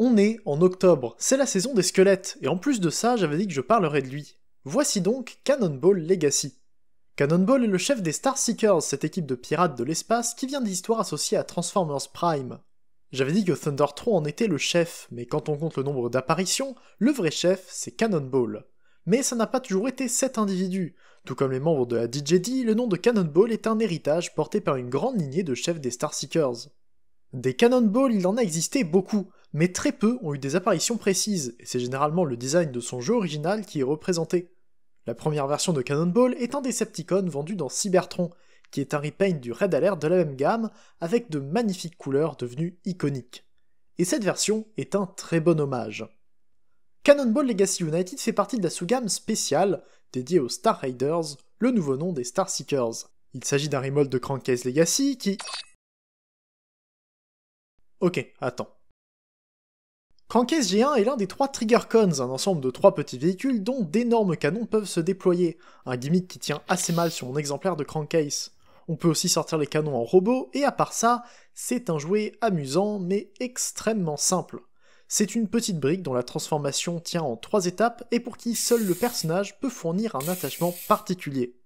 On est en octobre, c'est la saison des squelettes, et en plus de ça, j'avais dit que je parlerais de lui. Voici donc Cannonball Legacy. Cannonball est le chef des Star Seekers, cette équipe de pirates de l'espace qui vient d'histoire associée à Transformers Prime. J'avais dit que Thunder 3 en était le chef, mais quand on compte le nombre d'apparitions, le vrai chef, c'est Cannonball. Mais ça n'a pas toujours été cet individu. Tout comme les membres de la DJD, le nom de Cannonball est un héritage porté par une grande lignée de chefs des Star Seekers. Des Cannonball, il en a existé beaucoup, mais très peu ont eu des apparitions précises, et c'est généralement le design de son jeu original qui est représenté. La première version de Cannonball est un Decepticon vendu dans Cybertron, qui est un repaint du Red Alert de la même gamme, avec de magnifiques couleurs devenues iconiques. Et cette version est un très bon hommage. Cannonball Legacy United fait partie de la sous-gamme spéciale dédiée aux Star Raiders, le nouveau nom des Star Seekers. Il s'agit d'un remold de Crankcase Legacy qui, Ok, attends. Crankcase G1 est l'un des trois Trigger Cons, un ensemble de trois petits véhicules dont d'énormes canons peuvent se déployer, un gimmick qui tient assez mal sur mon exemplaire de Crankcase. On peut aussi sortir les canons en robot, et à part ça, c'est un jouet amusant mais extrêmement simple. C'est une petite brique dont la transformation tient en trois étapes et pour qui seul le personnage peut fournir un attachement particulier.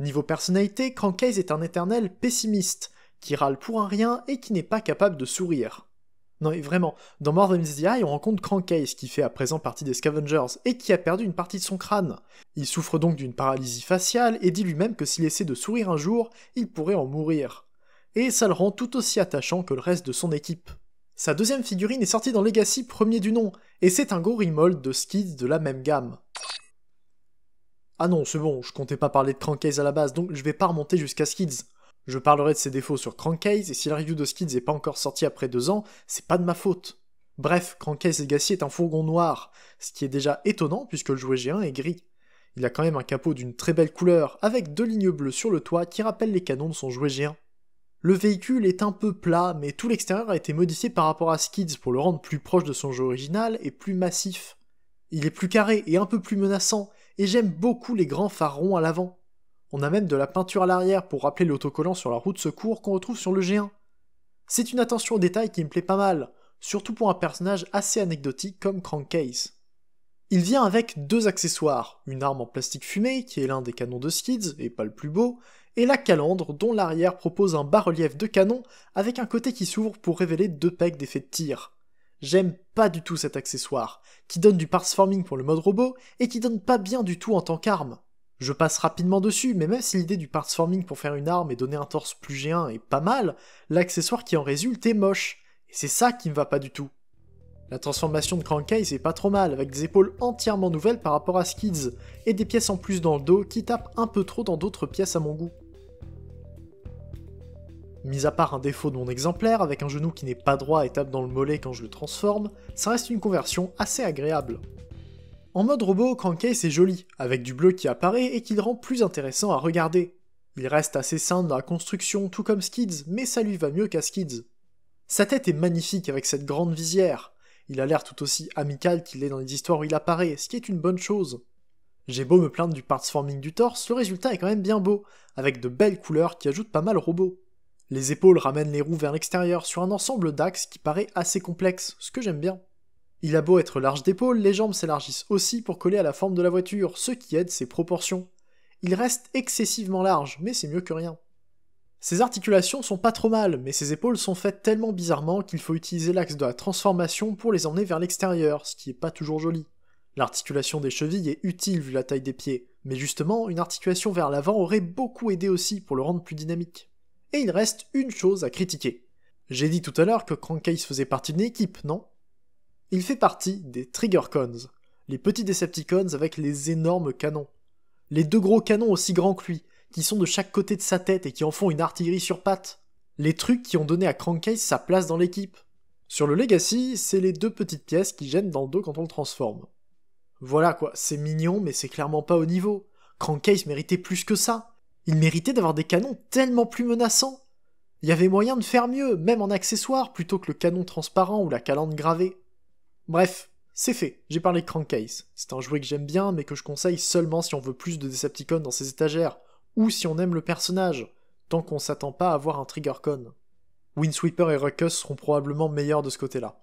Niveau personnalité, Crankcase est un éternel pessimiste, qui râle pour un rien et qui n'est pas capable de sourire. Non et vraiment, dans More Than on rencontre Crankcase qui fait à présent partie des Scavengers et qui a perdu une partie de son crâne. Il souffre donc d'une paralysie faciale et dit lui-même que s'il essaie de sourire un jour, il pourrait en mourir. Et ça le rend tout aussi attachant que le reste de son équipe. Sa deuxième figurine est sortie dans Legacy premier du nom, et c'est un Gorimold de Skids de la même gamme. Ah non, c'est bon, je comptais pas parler de Crankcase à la base, donc je vais pas remonter jusqu'à Skids. Je parlerai de ses défauts sur Crankcase, et si la review de Skids n'est pas encore sortie après deux ans, c'est pas de ma faute. Bref, Crankcase Legacy est un fourgon noir, ce qui est déjà étonnant puisque le jouet G1 est gris. Il a quand même un capot d'une très belle couleur, avec deux lignes bleues sur le toit qui rappellent les canons de son jouet G1. Le véhicule est un peu plat, mais tout l'extérieur a été modifié par rapport à Skids pour le rendre plus proche de son jeu original et plus massif. Il est plus carré et un peu plus menaçant, et j'aime beaucoup les grands phares ronds à l'avant. On a même de la peinture à l'arrière pour rappeler l'autocollant sur la roue de secours qu'on retrouve sur le G1. C'est une attention au détail qui me plaît pas mal, surtout pour un personnage assez anecdotique comme Crankcase. Il vient avec deux accessoires, une arme en plastique fumé, qui est l'un des canons de Skids, et pas le plus beau, et la calandre, dont l'arrière propose un bas-relief de canon avec un côté qui s'ouvre pour révéler deux pecs d'effet de tir. J'aime pas du tout cet accessoire, qui donne du parseforming pour le mode robot, et qui donne pas bien du tout en tant qu'arme. Je passe rapidement dessus, mais même si l'idée du parts forming pour faire une arme et donner un torse plus géant est pas mal, l'accessoire qui en résulte est moche, et c'est ça qui me va pas du tout. La transformation de Crankcase c'est pas trop mal, avec des épaules entièrement nouvelles par rapport à Skids, et des pièces en plus dans le dos qui tapent un peu trop dans d'autres pièces à mon goût. Mis à part un défaut de mon exemplaire, avec un genou qui n'est pas droit et tape dans le mollet quand je le transforme, ça reste une conversion assez agréable. En mode robot, Crankcase est joli, avec du bleu qui apparaît et qui le rend plus intéressant à regarder. Il reste assez sain dans la construction, tout comme Skids, mais ça lui va mieux qu'à Skids. Sa tête est magnifique avec cette grande visière. Il a l'air tout aussi amical qu'il l'est dans les histoires où il apparaît, ce qui est une bonne chose. J'ai beau me plaindre du parts forming du torse, le résultat est quand même bien beau, avec de belles couleurs qui ajoutent pas mal au robot. Les épaules ramènent les roues vers l'extérieur sur un ensemble d'axes qui paraît assez complexe, ce que j'aime bien. Il a beau être large d'épaule, les jambes s'élargissent aussi pour coller à la forme de la voiture, ce qui aide ses proportions. Il reste excessivement large, mais c'est mieux que rien. Ses articulations sont pas trop mal, mais ses épaules sont faites tellement bizarrement qu'il faut utiliser l'axe de la transformation pour les emmener vers l'extérieur, ce qui est pas toujours joli. L'articulation des chevilles est utile vu la taille des pieds, mais justement, une articulation vers l'avant aurait beaucoup aidé aussi pour le rendre plus dynamique. Et il reste une chose à critiquer. J'ai dit tout à l'heure que Crankcase faisait partie d'une équipe, non il fait partie des Triggercons, les petits Decepticons avec les énormes canons. Les deux gros canons aussi grands que lui, qui sont de chaque côté de sa tête et qui en font une artillerie sur pattes. Les trucs qui ont donné à Crankcase sa place dans l'équipe. Sur le Legacy, c'est les deux petites pièces qui gênent dans le dos quand on le transforme. Voilà quoi, c'est mignon mais c'est clairement pas au niveau. Crankcase méritait plus que ça. Il méritait d'avoir des canons tellement plus menaçants. Il y avait moyen de faire mieux, même en accessoires, plutôt que le canon transparent ou la calandre gravée. Bref, c'est fait, j'ai parlé de Crankcase. C'est un jouet que j'aime bien, mais que je conseille seulement si on veut plus de Decepticons dans ses étagères, ou si on aime le personnage, tant qu'on s'attend pas à avoir un Triggercon. Windsweeper et Ruckus seront probablement meilleurs de ce côté-là.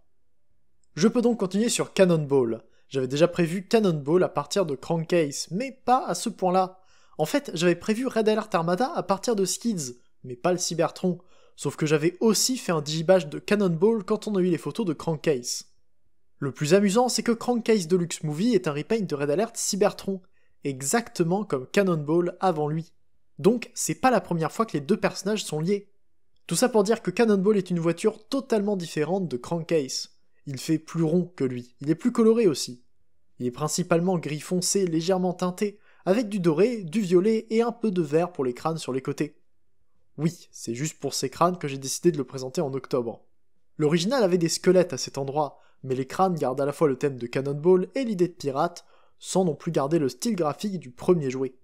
Je peux donc continuer sur Cannonball. J'avais déjà prévu Cannonball à partir de Crankcase, mais pas à ce point-là. En fait, j'avais prévu Red Alert Armada à partir de Skids, mais pas le Cybertron. Sauf que j'avais aussi fait un digibash de Cannonball quand on a eu les photos de Crankcase. Le plus amusant, c'est que Crankcase Deluxe Movie est un repaint de Red Alert Cybertron, exactement comme Cannonball avant lui. Donc, c'est pas la première fois que les deux personnages sont liés. Tout ça pour dire que Cannonball est une voiture totalement différente de Crankcase. Il fait plus rond que lui, il est plus coloré aussi. Il est principalement gris foncé, légèrement teinté, avec du doré, du violet et un peu de vert pour les crânes sur les côtés. Oui, c'est juste pour ces crânes que j'ai décidé de le présenter en octobre. L'original avait des squelettes à cet endroit, mais les crânes gardent à la fois le thème de Cannonball et l'idée de pirate, sans non plus garder le style graphique du premier jouet.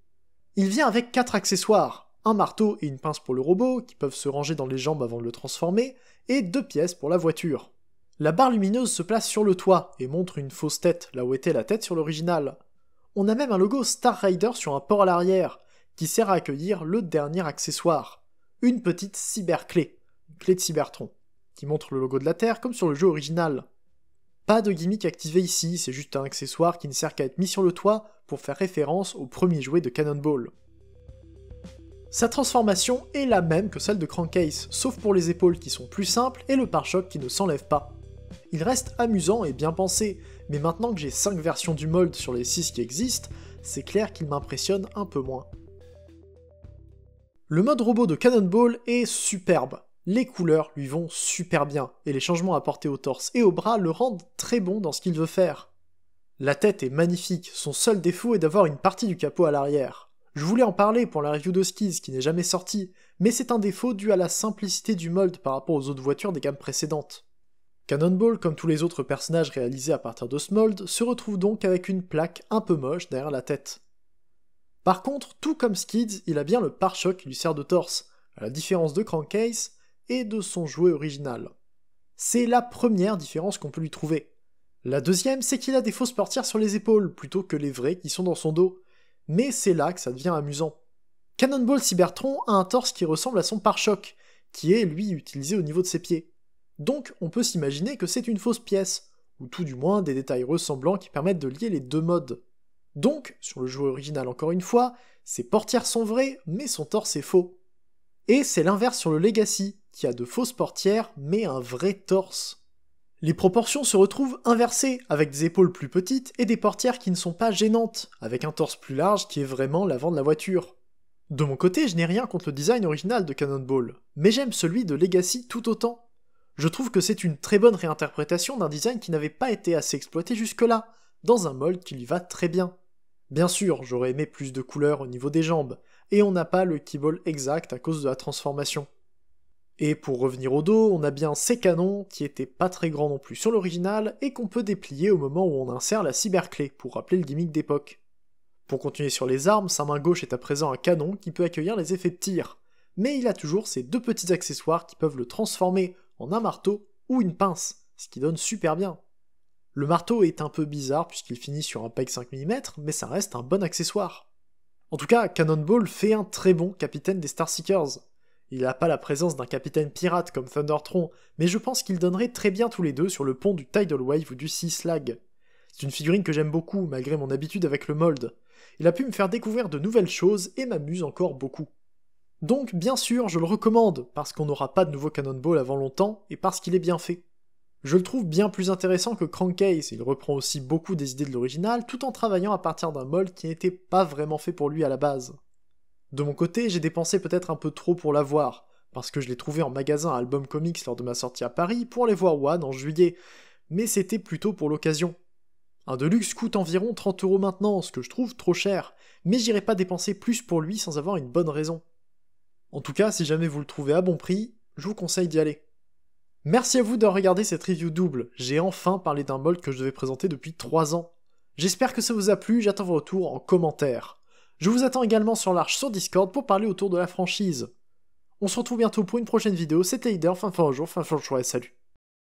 Il vient avec quatre accessoires, un marteau et une pince pour le robot, qui peuvent se ranger dans les jambes avant de le transformer, et deux pièces pour la voiture. La barre lumineuse se place sur le toit et montre une fausse tête, là où était la tête sur l'original. On a même un logo Star Rider sur un port à l'arrière, qui sert à accueillir le dernier accessoire, une petite cyberclé, une clé de Cybertron, qui montre le logo de la Terre comme sur le jeu original. Pas de gimmick activé ici, c'est juste un accessoire qui ne sert qu'à être mis sur le toit pour faire référence au premier jouet de Cannonball. Sa transformation est la même que celle de Crankcase, sauf pour les épaules qui sont plus simples et le pare-choc qui ne s'enlève pas. Il reste amusant et bien pensé, mais maintenant que j'ai 5 versions du mold sur les 6 qui existent, c'est clair qu'il m'impressionne un peu moins. Le mode robot de Cannonball est superbe. Les couleurs lui vont super bien, et les changements apportés au torse et aux bras le rendent très bon dans ce qu'il veut faire. La tête est magnifique, son seul défaut est d'avoir une partie du capot à l'arrière. Je voulais en parler pour la review de Skids, qui n'est jamais sortie, mais c'est un défaut dû à la simplicité du mold par rapport aux autres voitures des gammes précédentes. Cannonball, comme tous les autres personnages réalisés à partir de ce mold, se retrouve donc avec une plaque un peu moche derrière la tête. Par contre, tout comme Skids, il a bien le pare-choc qui lui sert de torse. À la différence de Crankcase, et de son jouet original. C'est la première différence qu'on peut lui trouver. La deuxième, c'est qu'il a des fausses portières sur les épaules plutôt que les vraies qui sont dans son dos. Mais c'est là que ça devient amusant. Cannonball Cybertron a un torse qui ressemble à son pare-choc, qui est lui utilisé au niveau de ses pieds. Donc on peut s'imaginer que c'est une fausse pièce, ou tout du moins des détails ressemblants qui permettent de lier les deux modes. Donc, sur le jouet original encore une fois, ses portières sont vraies, mais son torse est faux. Et c'est l'inverse sur le Legacy, qui a de fausses portières mais un vrai torse. Les proportions se retrouvent inversées, avec des épaules plus petites et des portières qui ne sont pas gênantes, avec un torse plus large qui est vraiment l'avant de la voiture. De mon côté, je n'ai rien contre le design original de Cannonball, mais j'aime celui de Legacy tout autant. Je trouve que c'est une très bonne réinterprétation d'un design qui n'avait pas été assez exploité jusque-là, dans un mold qui lui va très bien. Bien sûr, j'aurais aimé plus de couleurs au niveau des jambes, et on n'a pas le keyball exact à cause de la transformation. Et pour revenir au dos, on a bien ces canons qui étaient pas très grands non plus sur l'original et qu'on peut déplier au moment où on insère la cyberclé pour rappeler le gimmick d'époque. Pour continuer sur les armes, sa main gauche est à présent un canon qui peut accueillir les effets de tir, mais il a toujours ses deux petits accessoires qui peuvent le transformer en un marteau ou une pince, ce qui donne super bien. Le marteau est un peu bizarre puisqu'il finit sur un peg 5 mm, mais ça reste un bon accessoire. En tout cas, Cannonball fait un très bon capitaine des Star Seekers. Il n'a pas la présence d'un capitaine pirate comme Thundertron, mais je pense qu'il donnerait très bien tous les deux sur le pont du Tidal Wave ou du Sea Slag. C'est une figurine que j'aime beaucoup, malgré mon habitude avec le mold. Il a pu me faire découvrir de nouvelles choses et m'amuse encore beaucoup. Donc, bien sûr, je le recommande, parce qu'on n'aura pas de nouveau Cannonball avant longtemps et parce qu'il est bien fait. Je le trouve bien plus intéressant que Crankcase, il reprend aussi beaucoup des idées de l'original, tout en travaillant à partir d'un mold qui n'était pas vraiment fait pour lui à la base. De mon côté, j'ai dépensé peut-être un peu trop pour l'avoir, parce que je l'ai trouvé en magasin à Album Comics lors de ma sortie à Paris pour les voir One en juillet, mais c'était plutôt pour l'occasion. Un Deluxe coûte environ 30 euros maintenant, ce que je trouve trop cher, mais j'irai pas dépenser plus pour lui sans avoir une bonne raison. En tout cas, si jamais vous le trouvez à bon prix, je vous conseille d'y aller. Merci à vous d'avoir regardé cette review double. J'ai enfin parlé d'un mold que je devais présenter depuis 3 ans. J'espère que ça vous a plu, j'attends vos retours en commentaire. Je vous attends également sur l'Arche sur Discord pour parler autour de la franchise. On se retrouve bientôt pour une prochaine vidéo, c'était Ider, fin fin au jour, fin fin au jour et salut